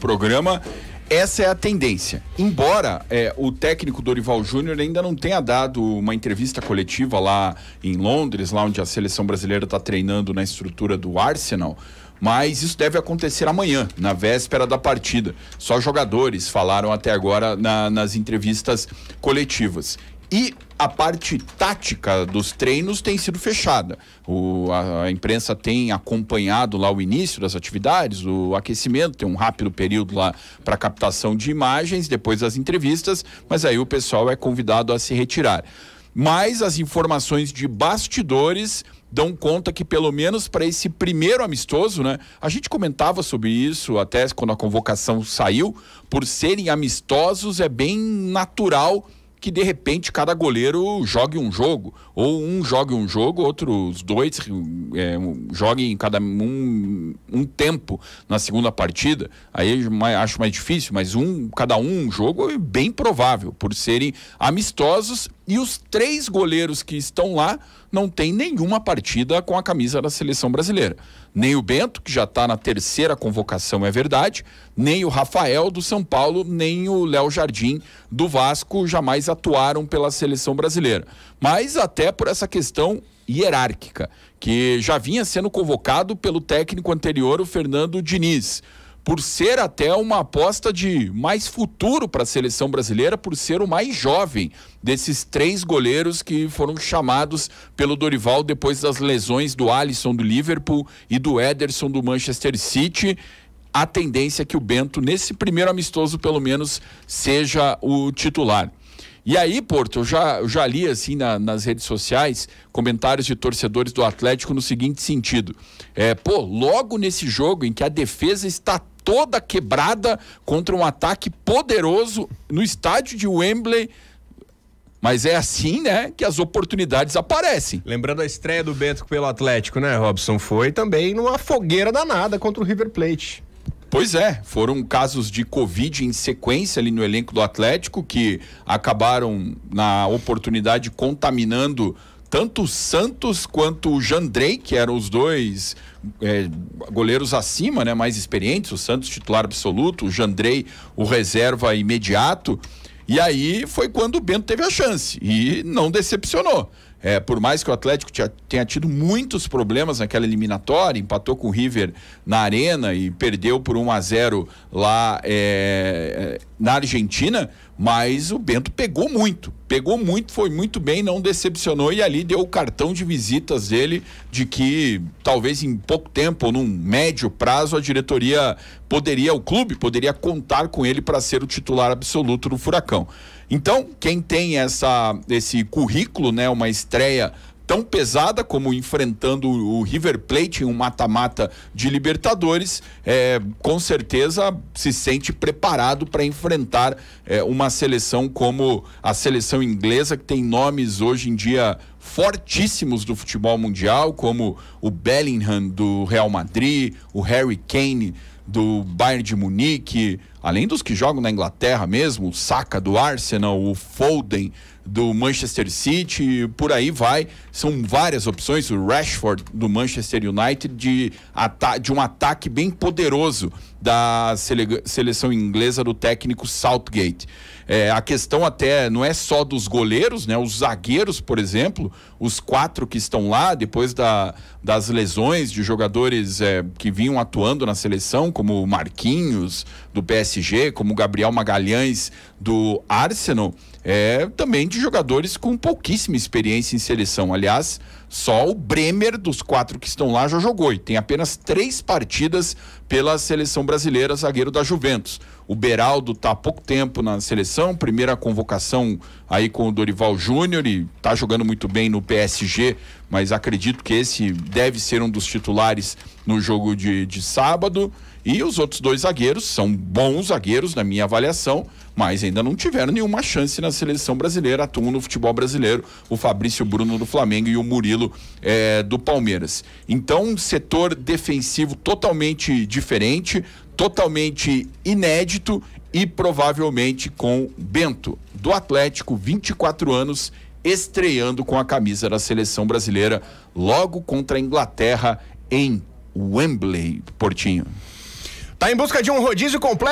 programa, essa é a tendência. Embora é, o técnico Dorival Júnior ainda não tenha dado uma entrevista coletiva lá em Londres, lá onde a seleção brasileira está treinando na estrutura do Arsenal, mas isso deve acontecer amanhã, na véspera da partida. Só jogadores falaram até agora na, nas entrevistas coletivas. E a parte tática dos treinos tem sido fechada. O, a, a, imprensa tem acompanhado lá o início das atividades, o aquecimento, tem um rápido período lá para captação de imagens, depois das entrevistas, mas aí o pessoal é convidado a se retirar. Mas as informações de bastidores dão conta que pelo menos para esse primeiro amistoso, né? A gente comentava sobre isso até quando a convocação saiu, por serem amistosos é bem natural que de repente cada goleiro jogue um jogo, ou um jogue um jogo, outros dois é, joguem cada um, um tempo na segunda partida. Aí acho mais difícil, mas um cada um um jogo é bem provável por serem amistosos e os três goleiros que estão lá não têm nenhuma partida com a camisa da seleção brasileira. Nem o Bento, que já está na terceira convocação, é verdade, nem o Rafael do São Paulo, nem o Léo Jardim do Vasco jamais atuaram pela seleção brasileira. Mas até por essa questão hierárquica, que já vinha sendo convocado pelo técnico anterior, o Fernando Diniz por ser até uma aposta de mais futuro para a seleção brasileira, por ser o mais jovem desses três goleiros que foram chamados pelo Dorival depois das lesões do Alisson do Liverpool e do Ederson do Manchester City a tendência é que o Bento, nesse primeiro amistoso, pelo menos, seja o titular. E aí, Porto, eu já, eu já li assim na, nas redes sociais comentários de torcedores do Atlético no seguinte sentido: é, pô, logo nesse jogo em que a defesa está toda quebrada contra um ataque poderoso no estádio de Wembley. Mas é assim, né, que as oportunidades aparecem. Lembrando a estreia do Bento pelo Atlético, né, Robson? Foi também numa fogueira danada contra o River Plate. Pois é, foram casos de Covid em sequência ali no elenco do Atlético que acabaram, na oportunidade, contaminando tanto o Santos quanto o Jandrei, que eram os dois é, goleiros acima, né, mais experientes, o Santos titular absoluto, o Jandrei o reserva imediato. E aí foi quando o Bento teve a chance e não decepcionou. É, por mais que o Atlético tinha tenha tido muitos problemas naquela eliminatória, empatou com o River na Arena e perdeu por 1 a 0 lá é, na Argentina, mas o Bento pegou muito, pegou muito, foi muito bem, não decepcionou e ali deu o cartão de visitas dele de que talvez em pouco tempo ou num médio prazo a diretoria poderia, o clube poderia contar com ele para ser o titular absoluto do Furacão. Então, quem tem essa, esse currículo, né, uma estreia tão pesada como enfrentando o River Plate em um mata-mata de Libertadores, é, com certeza se sente preparado para enfrentar é, uma seleção como a seleção inglesa, que tem nomes hoje em dia fortíssimos do futebol mundial, como o Bellingham do Real Madrid, o Harry Kane do Bayern de Munique, além dos que jogam na Inglaterra mesmo, o Saka do Arsenal, o Foden do Manchester City, por aí vai. São várias opções. O Rashford do Manchester United de, de um ataque bem poderoso da sele seleção inglesa do técnico Southgate. É, a questão até não é só dos goleiros, né? Os zagueiros, por exemplo, os quatro que estão lá depois da, das lesões de jogadores é, que vinham atuando na seleção, como Marquinhos do PSG, como Gabriel Magalhães do Arsenal é, também de jogadores com pouquíssima experiência em seleção. Aliás, só o Bremer, dos quatro que estão lá, já jogou e tem apenas três partidas pela seleção brasileira, zagueiro da Juventus. O Beraldo está há pouco tempo na seleção, primeira convocação aí com o Dorival Júnior e está jogando muito bem no PSG, mas acredito que esse deve ser um dos titulares no jogo de, de sábado. E os outros dois zagueiros são bons zagueiros, na minha avaliação, mas ainda não tiveram nenhuma chance na seleção brasileira, atuam no futebol brasileiro, o Fabrício Bruno do Flamengo e o Murilo é, do Palmeiras. Então, um setor defensivo totalmente diferente diferente, totalmente inédito e provavelmente com Bento, do Atlético, 24 anos, estreando com a camisa da seleção brasileira logo contra a Inglaterra em Wembley, Portinho. Tá em busca de um rodízio completo